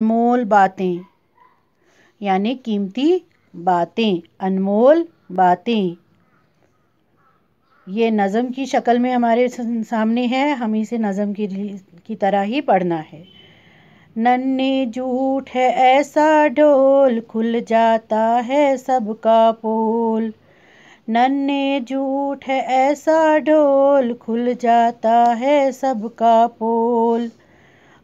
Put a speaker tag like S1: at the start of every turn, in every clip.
S1: अनमोल बातें यानी कीमती बातें अनमोल बातें ये नज़म की शक्ल में हमारे सामने है हम इसे नज़म की की तरह ही पढ़ना है नन्हे झूठ है ऐसा ढोल खुल जाता है सबका पोल नन्हे झूठ है ऐसा ढोल खुल जाता है सबका पोल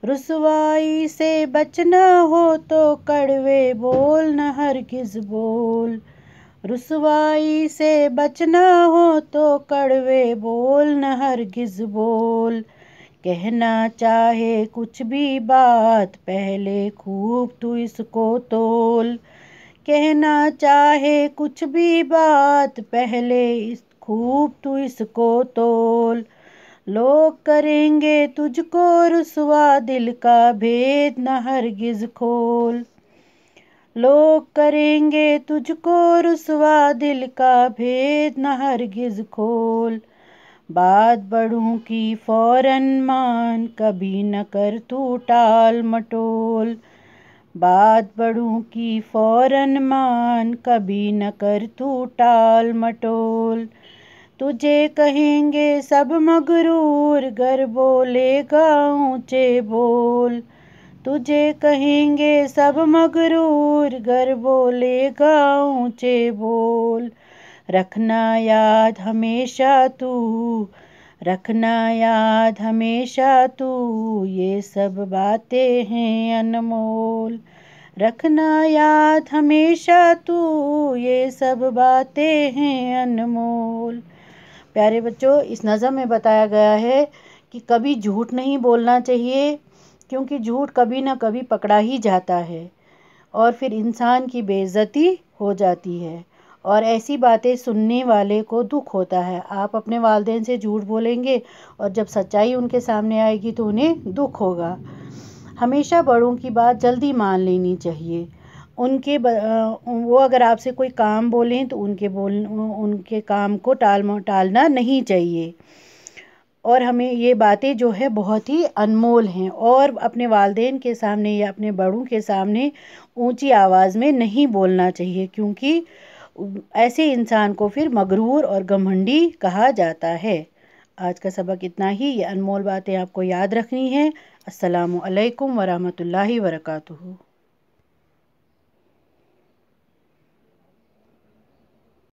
S1: रसवाई से बचना हो तो कड़वे बोल न किस बोल रसवाई से बचना हो तो कड़वे बोल न किस बोल कहना चाहे कुछ भी बात पहले खूब तू इसको तोल कहना चाहे कुछ भी बात पहले इस खूब तू इसको तोल लोग करेंगे तुझको रुसवा दिल का भेद न हरगिज खोल लोग करेंगे तुझको रुसवा दिल का भेद न हरगिज खोल बात बड़ों की फौरन मान कभी न कर तू टाल मटोल बात बड़ों की फौरन मान कभी न कर तू टाल मटोल तुझे कहेंगे सब मगरूर गर बोलेगा ऊँचे बोल तुझे कहेंगे सब मगरूर गर बोलेगा ऊँचे बोल रखना याद हमेशा तू रखना याद हमेशा तू ये सब बातें हैं अनमोल रखना याद हमेशा तू ये सब बातें हैं अनमोल प्यारे बच्चों इस नज़म में बताया गया है कि कभी झूठ नहीं बोलना चाहिए क्योंकि झूठ कभी ना कभी पकड़ा ही जाता है और फिर इंसान की बेइज्जती हो जाती है और ऐसी बातें सुनने वाले को दुख होता है आप अपने वालदेन से झूठ बोलेंगे और जब सच्चाई उनके सामने आएगी तो उन्हें दुख होगा हमेशा बड़ों की बात जल्दी मान लेनी चाहिए उनके वो अगर आपसे कोई काम बोलें तो उनके बोल उनके काम को टाल टालना नहीं चाहिए और हमें ये बातें जो है बहुत ही अनमोल हैं और अपने वालदेन के सामने या अपने बड़ों के सामने ऊंची आवाज़ में नहीं बोलना चाहिए क्योंकि ऐसे इंसान को फिर मगरूर और घमंडी कहा जाता है आज का सबक इतना ही ये अनमोल बातें आपको याद रखनी है असलकम वरहमल वर्का